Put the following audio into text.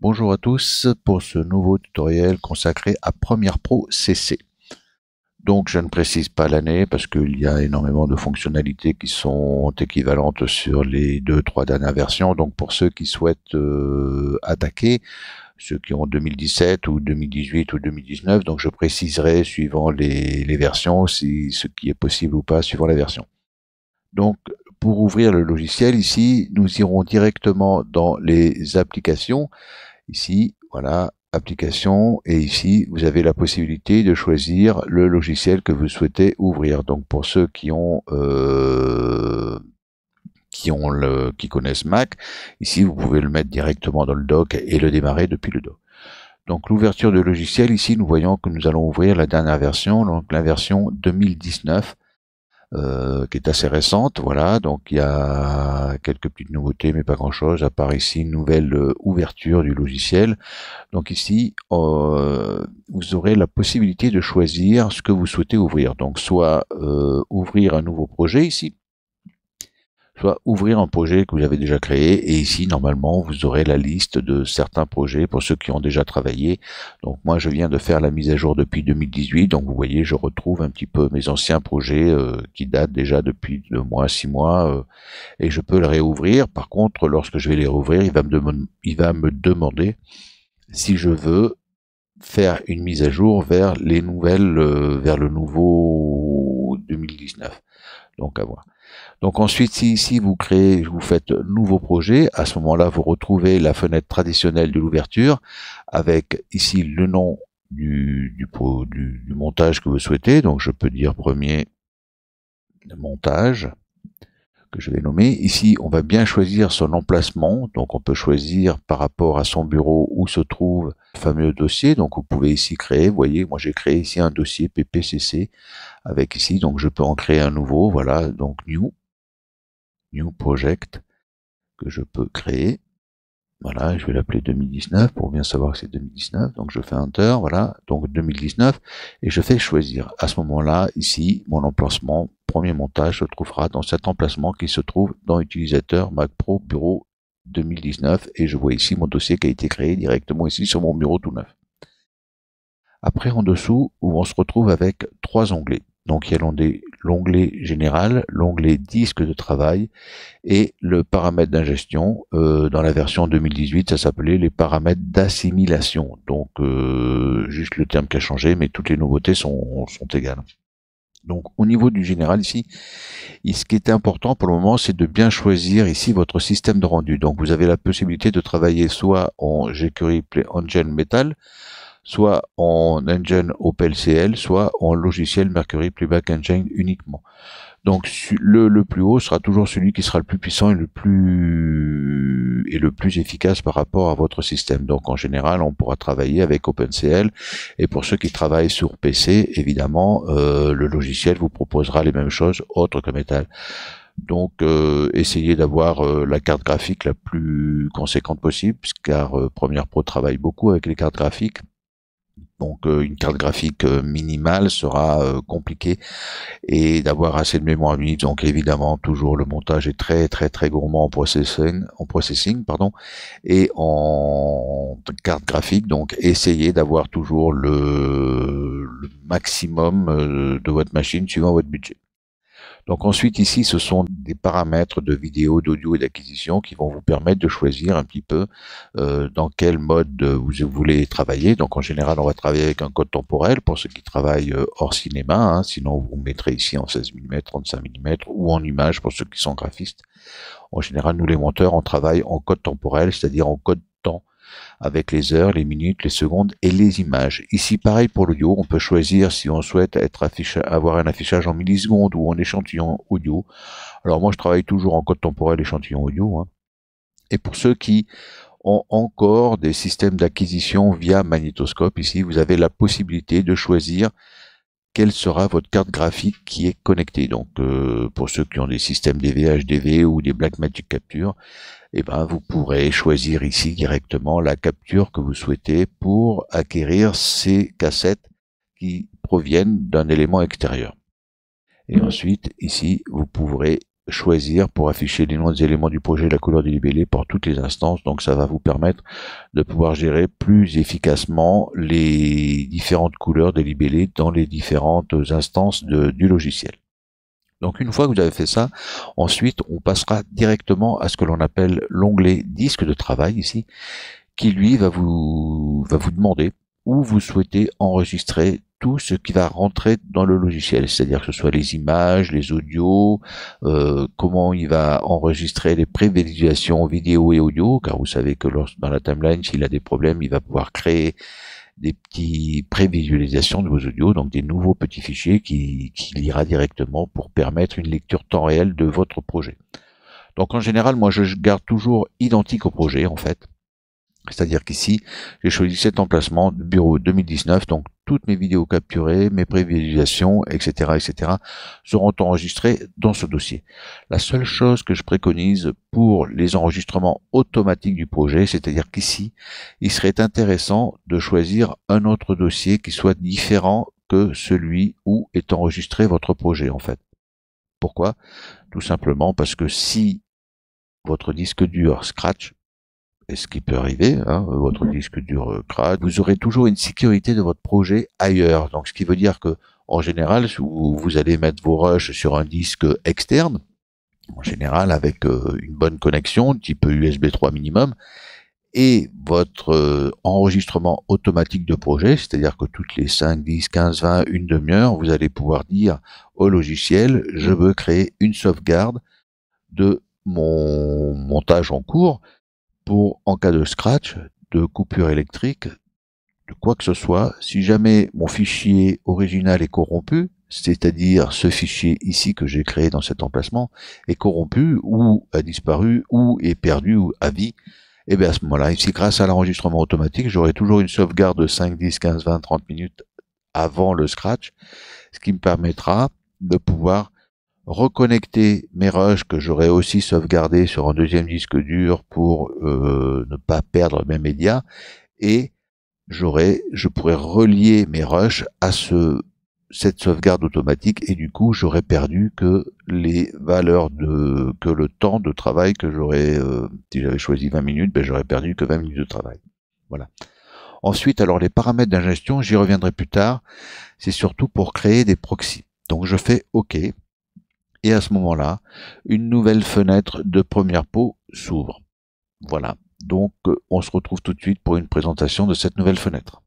Bonjour à tous pour ce nouveau tutoriel consacré à Premiere Pro CC. Donc je ne précise pas l'année parce qu'il y a énormément de fonctionnalités qui sont équivalentes sur les deux trois dernières versions. Donc pour ceux qui souhaitent euh, attaquer, ceux qui ont 2017 ou 2018 ou 2019, donc je préciserai suivant les, les versions si ce qui est possible ou pas suivant la version. Donc pour ouvrir le logiciel, ici, nous irons directement dans les applications. Ici, voilà, applications, et ici, vous avez la possibilité de choisir le logiciel que vous souhaitez ouvrir. Donc, pour ceux qui ont... Euh, qui, ont le, qui connaissent Mac, ici vous pouvez le mettre directement dans le dock et le démarrer depuis le dock. Donc l'ouverture de logiciel, ici nous voyons que nous allons ouvrir la dernière version, donc la version 2019. Euh, qui est assez récente, voilà. Donc il y a quelques petites nouveautés, mais pas grand-chose. À part ici, une nouvelle euh, ouverture du logiciel. Donc ici, euh, vous aurez la possibilité de choisir ce que vous souhaitez ouvrir. Donc soit ouvrir un nouveau projet ici, soit ouvrir un projet que vous avez déjà créé. Et ici, normalement, vous aurez la liste de certains projets pour ceux qui ont déjà travaillé. Donc moi, je viens de faire la mise à jour depuis 2018. Donc vous voyez, je retrouve un petit peu mes anciens projets euh, qui datent déjà depuis deux mois, six mois. Euh, et je peux le réouvrir. Par contre, lorsque je vais les rouvrir, il va me, il va me demander si je veux faire une mise à jour vers les nouvelles, euh, vers le nouveau 2019. Donc à Donc ensuite, si, ici vous créez, vous faites nouveau projet, à ce moment-là, vous retrouvez la fenêtre traditionnelle de l'ouverture avec ici le nom du montage que vous souhaitez. Donc je peux dire premier montage que je vais nommer. Ici, on va bien choisir son emplacement, donc on peut choisir par rapport à son bureau où se trouve le fameux dossier. Donc vous pouvez ici créer, vous voyez, moi j'ai créé ici un dossier PPCC avec ici, donc je peux en créer un nouveau, voilà, donc New, New Project, que je peux créer. Voilà, je vais l'appeler 2019 pour bien savoir que c'est 2019. Donc je fais Enter, voilà, donc 2019, et je fais choisir. À ce moment-là, ici, mon emplacement, premier montage, se trouvera dans cet emplacement qui se trouve dans utilisateur Mac Pro Bureau 2019, et je vois ici mon dossier qui a été créé directement ici sur mon bureau tout neuf. Après, en dessous, on se retrouve avec trois onglets. Donc il y a l'onglet général, l'onglet disque de travail et le paramètre d'ingestion. Euh, dans la version 2018, ça s'appelait les paramètres d'assimilation. Donc euh, juste le terme qui a changé, mais toutes les nouveautés sont, égales. Donc au niveau du général ici, ce qui est important pour le moment, c'est de bien choisir ici votre système de rendu. Donc vous avez la possibilité de travailler soit en jQuery Play Engine Metal, soit en engine OpenCL, soit en logiciel Mercury Playback Engine uniquement. Donc le, plus haut sera toujours celui qui sera le plus puissant et le plus et le plus efficace par rapport à votre système. Donc en général, on pourra travailler avec OpenCL et pour ceux qui travaillent sur PC, évidemment, euh, le logiciel vous proposera les mêmes choses autres que Metal. Donc euh, essayez d'avoir euh, la carte graphique la plus conséquente possible, car Premiere Pro travaille beaucoup avec les cartes graphiques. Donc euh, une carte graphique euh, minimale sera euh, compliquée et d'avoir assez de mémoire unique. Donc évidemment, toujours le montage est très très très gourmand en processing, en processing pardon, et en carte graphique. Donc essayez d'avoir toujours le maximum de votre machine suivant votre budget. Donc ensuite ici, ce sont des paramètres de vidéo, d'audio et d'acquisition qui vont vous permettre de choisir un petit peu euh, dans quel mode euh, vous voulez travailler. Donc en général, on va travailler avec un code temporel pour ceux qui travaillent euh, hors cinéma. Hein. sinon, vous mettrez ici en 16 mm, 35 mm ou en image pour ceux qui sont graphistes. En général, nous les monteurs, on travaille en code temporel, c'est-à-dire en code temps avec les heures, les minutes, les secondes et les images. Ici, pareil pour l'audio, on peut choisir si on souhaite avoir un affichage en millisecondes ou en échantillon audio. Alors moi, je travaille toujours en code temporel échantillon audio. Hein. Et pour ceux qui ont encore des systèmes d'acquisition via magnétoscope, ici, vous avez la possibilité de choisir quelle sera votre carte graphique qui est connectée. Donc euh, pour ceux qui ont des systèmes DVHDV ou des Blackmagic Capture, eh ben, vous pourrez choisir ici directement la capture que vous souhaitez pour acquérir ces cassettes qui proviennent d'un élément extérieur. Et mmh. ensuite, ici, vous pourrez choisir pour afficher les noms des éléments du projet la couleur du libellé pour toutes les instances. Donc ça va vous permettre de pouvoir gérer plus efficacement les différentes couleurs des libellés dans les différentes instances du logiciel. Donc une fois que vous avez fait ça, ensuite on passera directement à ce que l'on appelle l'onglet disque de travail ici, qui lui va vous, va vous demander où vous souhaitez enregistrer tout ce qui va rentrer dans le logiciel, c'est-à-dire que ce soit les images, les audios, euh, comment il va enregistrer les prévisualisations vidéo et audio, car vous savez que dans la timeline, s'il a des problèmes, il va pouvoir créer des petits prévisualisations de vos audios, donc des nouveaux petits fichiers qui, qui lira directement pour permettre une lecture temps réel de votre projet. Donc en général, moi je garde toujours identique au projet en fait. C'est-à-dire qu'ici, j'ai choisi cet emplacement bureau 2019, donc toutes mes vidéos capturées, mes prévisualisations, etc., etc., seront enregistrées dans ce dossier. La seule chose que je préconise pour les enregistrements automatiques du projet, c'est-à-dire qu'ici, il serait intéressant de choisir un autre dossier qui soit différent que celui où est enregistré votre projet, en fait. Pourquoi Tout simplement parce que si votre disque dur Scratch ce qui peut arriver, hein, votre mhm. disque dur euh, crade, vous aurez toujours une sécurité de votre projet ailleurs. Donc, ce qui veut dire que, en général, vous allez mettre vos rushs sur un disque externe, en général avec euh, une bonne connexion, type USB 3 minimum, et votre euh, enregistrement automatique de projet, c'est-à-dire que toutes les 5, 10, 15, 20, une demi-heure, vous allez pouvoir dire au logiciel, je veux créer une sauvegarde de mon montage en cours, pour, en cas de scratch, de coupure électrique, de quoi que ce soit, si jamais mon fichier original est corrompu, c'est-à-dire ce fichier ici que j'ai créé dans cet emplacement, est corrompu ou a disparu ou est perdu ou à vie, et eh bien à ce moment-là, ici grâce à l'enregistrement automatique, j'aurai toujours une sauvegarde de 5, 10, 15, 20, 30 minutes avant le scratch, ce qui me permettra de pouvoir reconnecter mes rushs que j'aurais aussi sauvegardé sur un deuxième disque dur pour euh, ne pas perdre mes médias et j'aurais je pourrais relier mes rushs à ce cette sauvegarde automatique et du coup j'aurais perdu que les valeurs de que le temps de travail que j'aurais euh, si j'avais choisi 20 minutes ben j'aurais perdu que 20 minutes de travail voilà ensuite alors les paramètres d'ingestion j'y reviendrai plus tard c'est surtout pour créer des proxys donc je fais ok et à ce moment-là, une nouvelle fenêtre de première peau s'ouvre. Voilà. Donc, euh, on se retrouve tout de suite pour une présentation de cette nouvelle fenêtre.